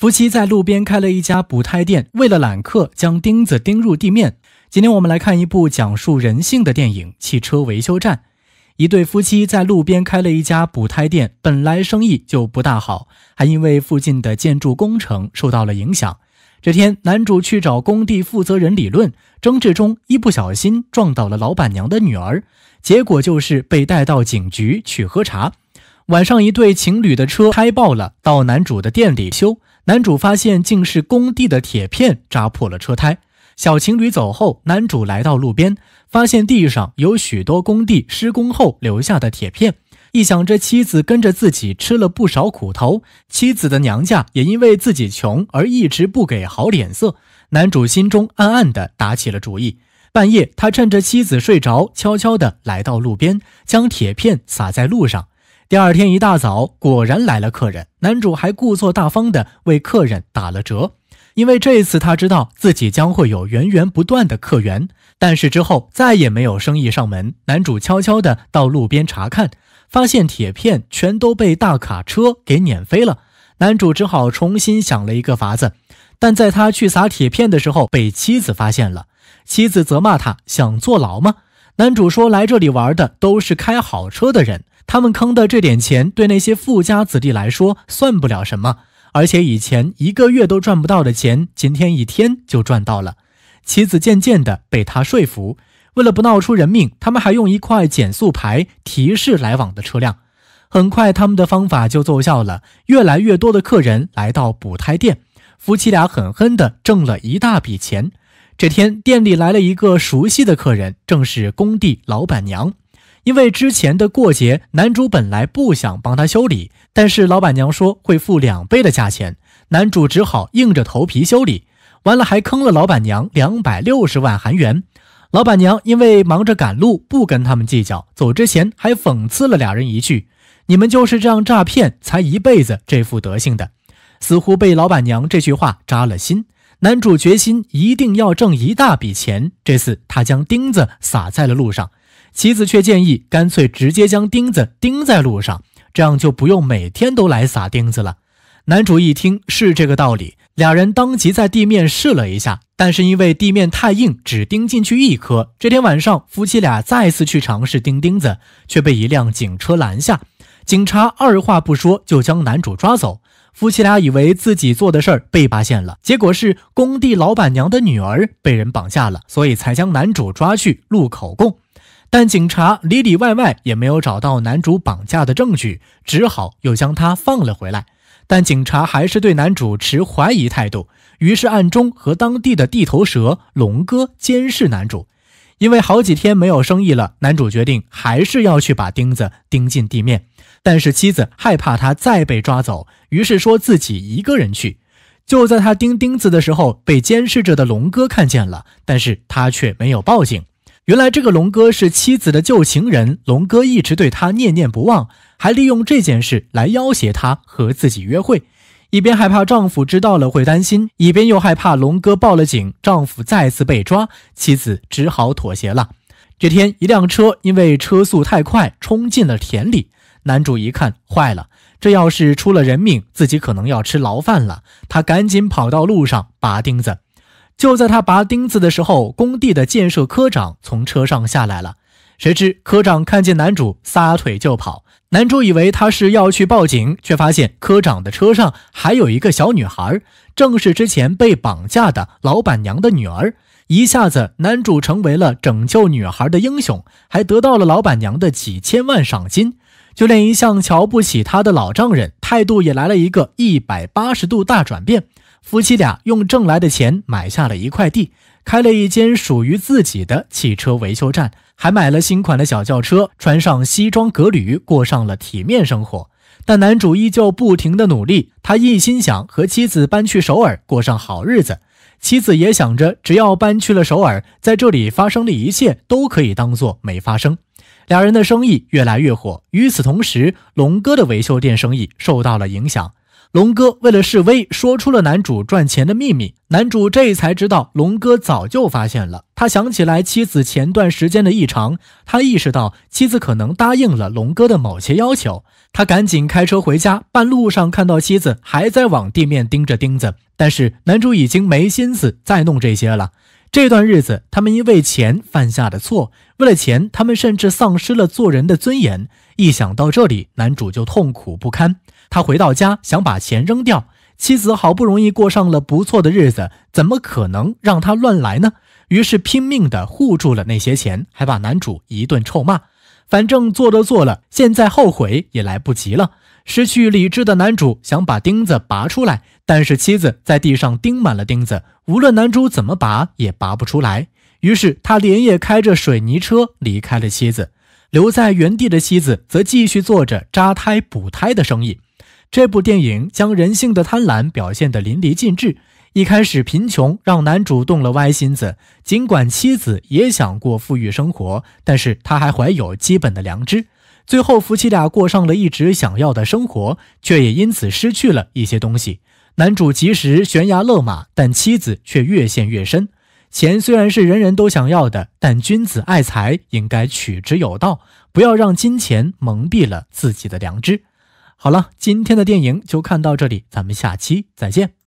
夫妻在路边开了一家补胎店，为了揽客，将钉子钉入地面。今天我们来看一部讲述人性的电影《汽车维修站》。一对夫妻在路边开了一家补胎店，本来生意就不大好，还因为附近的建筑工程受到了影响。这天，男主去找工地负责人理论，争执中一不小心撞倒了老板娘的女儿，结果就是被带到警局去喝茶。晚上，一对情侣的车胎爆了，到男主的店里修。男主发现竟是工地的铁片扎破了车胎。小情侣走后，男主来到路边，发现地上有许多工地施工后留下的铁片。一想，着妻子跟着自己吃了不少苦头，妻子的娘家也因为自己穷而一直不给好脸色。男主心中暗暗的打起了主意。半夜，他趁着妻子睡着，悄悄的来到路边，将铁片撒在路上。第二天一大早，果然来了客人。男主还故作大方的为客人打了折，因为这次他知道自己将会有源源不断的客源。但是之后再也没有生意上门。男主悄悄的到路边查看，发现铁片全都被大卡车给碾飞了。男主只好重新想了一个法子，但在他去撒铁片的时候，被妻子发现了。妻子责骂他想坐牢吗？男主说来这里玩的都是开好车的人。他们坑的这点钱对那些富家子弟来说算不了什么，而且以前一个月都赚不到的钱，今天一天就赚到了。妻子渐渐的被他说服，为了不闹出人命，他们还用一块减速牌提示来往的车辆。很快，他们的方法就奏效了，越来越多的客人来到补胎店，夫妻俩狠狠的挣了一大笔钱。这天，店里来了一个熟悉的客人，正是工地老板娘。因为之前的过节，男主本来不想帮他修理，但是老板娘说会付两倍的价钱，男主只好硬着头皮修理。完了还坑了老板娘两百六十万韩元。老板娘因为忙着赶路，不跟他们计较，走之前还讽刺了俩人一句：“你们就是这样诈骗，才一辈子这副德行的。”似乎被老板娘这句话扎了心，男主决心一定要挣一大笔钱。这次他将钉子撒在了路上。妻子却建议，干脆直接将钉子钉在路上，这样就不用每天都来撒钉子了。男主一听是这个道理，俩人当即在地面试了一下，但是因为地面太硬，只钉进去一颗。这天晚上，夫妻俩再次去尝试钉钉子，却被一辆警车拦下。警察二话不说就将男主抓走。夫妻俩以为自己做的事儿被发现了，结果是工地老板娘的女儿被人绑架了，所以才将男主抓去录口供。但警察里里外外也没有找到男主绑架的证据，只好又将他放了回来。但警察还是对男主持怀疑态度，于是暗中和当地的地头蛇龙哥监视男主。因为好几天没有生意了，男主决定还是要去把钉子钉进地面。但是妻子害怕他再被抓走，于是说自己一个人去。就在他钉钉子的时候，被监视着的龙哥看见了，但是他却没有报警。原来这个龙哥是妻子的旧情人，龙哥一直对他念念不忘，还利用这件事来要挟他和自己约会。一边害怕丈夫知道了会担心，一边又害怕龙哥报了警，丈夫再次被抓，妻子只好妥协了。这天，一辆车因为车速太快冲进了田里，男主一看，坏了，这要是出了人命，自己可能要吃牢饭了。他赶紧跑到路上拔钉子。就在他拔钉子的时候，工地的建设科长从车上下来了。谁知科长看见男主，撒腿就跑。男主以为他是要去报警，却发现科长的车上还有一个小女孩，正是之前被绑架的老板娘的女儿。一下子，男主成为了拯救女孩的英雄，还得到了老板娘的几千万赏金。就连一向瞧不起他的老丈人，态度也来了一个一百八十度大转变。夫妻俩用挣来的钱买下了一块地，开了一间属于自己的汽车维修站，还买了新款的小轿车，穿上西装革履，过上了体面生活。但男主依旧不停的努力，他一心想和妻子搬去首尔，过上好日子。妻子也想着，只要搬去了首尔，在这里发生的一切都可以当做没发生。两人的生意越来越火，与此同时，龙哥的维修店生意受到了影响。龙哥为了示威，说出了男主赚钱的秘密。男主这才知道，龙哥早就发现了。他想起来妻子前段时间的异常，他意识到妻子可能答应了龙哥的某些要求。他赶紧开车回家，半路上看到妻子还在往地面钉着钉子，但是男主已经没心思再弄这些了。这段日子，他们因为钱犯下的错，为了钱，他们甚至丧失了做人的尊严。一想到这里，男主就痛苦不堪。他回到家，想把钱扔掉。妻子好不容易过上了不错的日子，怎么可能让他乱来呢？于是拼命地护住了那些钱，还把男主一顿臭骂。反正做都做了，现在后悔也来不及了。失去理智的男主想把钉子拔出来，但是妻子在地上钉满了钉子，无论男主怎么拔也拔不出来。于是他连夜开着水泥车离开了妻子，留在原地的妻子则继续做着扎胎补胎的生意。这部电影将人性的贪婪表现得淋漓尽致。一开始，贫穷让男主动了歪心思，尽管妻子也想过富裕生活，但是他还怀有基本的良知。最后，夫妻俩过上了一直想要的生活，却也因此失去了一些东西。男主及时悬崖勒马，但妻子却越陷越深。钱虽然是人人都想要的，但君子爱财，应该取之有道，不要让金钱蒙蔽了自己的良知。好了，今天的电影就看到这里，咱们下期再见。